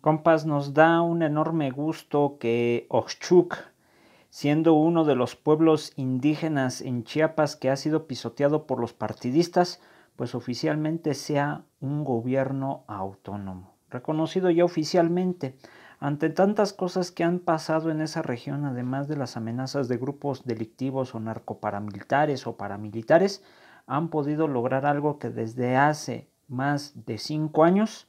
Compas, nos da un enorme gusto que Oxchuc, siendo uno de los pueblos indígenas en Chiapas que ha sido pisoteado por los partidistas, pues oficialmente sea un gobierno autónomo, reconocido ya oficialmente. Ante tantas cosas que han pasado en esa región, además de las amenazas de grupos delictivos o narcoparamilitares o paramilitares, han podido lograr algo que desde hace más de cinco años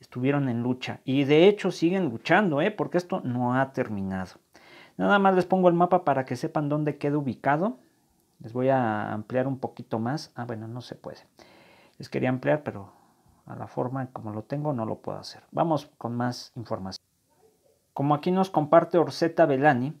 estuvieron en lucha y de hecho siguen luchando, ¿eh? porque esto no ha terminado. Nada más les pongo el mapa para que sepan dónde queda ubicado. Les voy a ampliar un poquito más. Ah, bueno, no se puede. Les quería ampliar, pero a la forma como lo tengo no lo puedo hacer. Vamos con más información. Como aquí nos comparte Orseta Belani,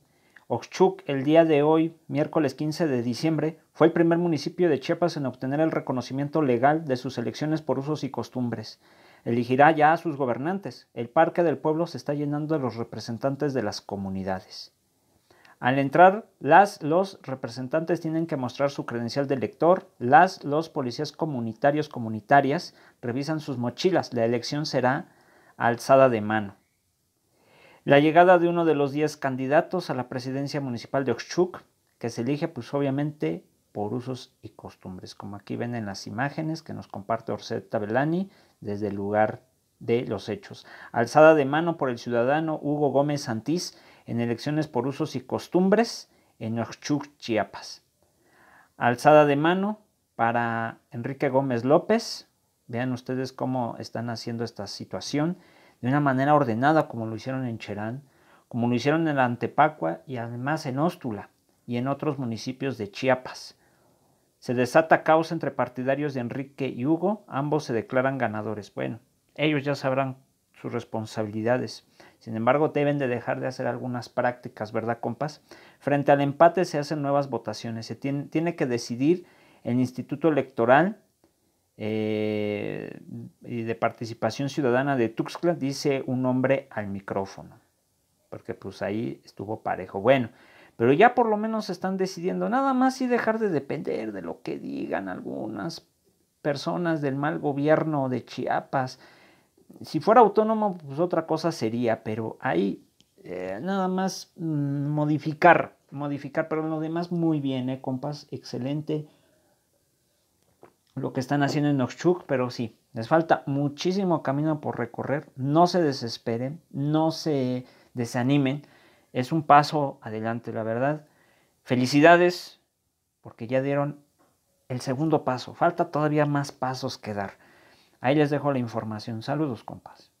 Oxchuk el día de hoy, miércoles 15 de diciembre, fue el primer municipio de Chiapas en obtener el reconocimiento legal de sus elecciones por usos y costumbres. Elegirá ya a sus gobernantes. El parque del pueblo se está llenando de los representantes de las comunidades. Al entrar, las, los representantes tienen que mostrar su credencial de elector. Las, los policías comunitarios, comunitarias, revisan sus mochilas. La elección será alzada de mano. La llegada de uno de los 10 candidatos a la presidencia municipal de Oxchuk, que se elige pues obviamente por usos y costumbres. Como aquí ven en las imágenes que nos comparte Orsetta Belani desde el lugar de los hechos. Alzada de mano por el ciudadano Hugo Gómez Santís en elecciones por usos y costumbres en Ochuc, Chiapas. Alzada de mano para Enrique Gómez López. Vean ustedes cómo están haciendo esta situación de una manera ordenada como lo hicieron en Cherán, como lo hicieron en la Antepacua y además en Óstula y en otros municipios de Chiapas. Se desata caos entre partidarios de Enrique y Hugo, ambos se declaran ganadores. Bueno, ellos ya sabrán sus responsabilidades. Sin embargo, deben de dejar de hacer algunas prácticas, ¿verdad, compas? Frente al empate se hacen nuevas votaciones. Se tiene, que decidir el Instituto Electoral eh, y de Participación Ciudadana de Tuxtla, dice un hombre al micrófono. Porque pues ahí estuvo parejo. Bueno, pero ya por lo menos están decidiendo nada más y dejar de depender de lo que digan algunas personas del mal gobierno de Chiapas. Si fuera autónomo, pues otra cosa sería, pero ahí eh, nada más mm, modificar, modificar, pero lo demás muy bien, ¿eh, compas? Excelente lo que están haciendo en Oxchuk, pero sí, les falta muchísimo camino por recorrer. No se desesperen, no se desanimen es un paso adelante, la verdad. Felicidades, porque ya dieron el segundo paso. Falta todavía más pasos que dar. Ahí les dejo la información. Saludos, compas.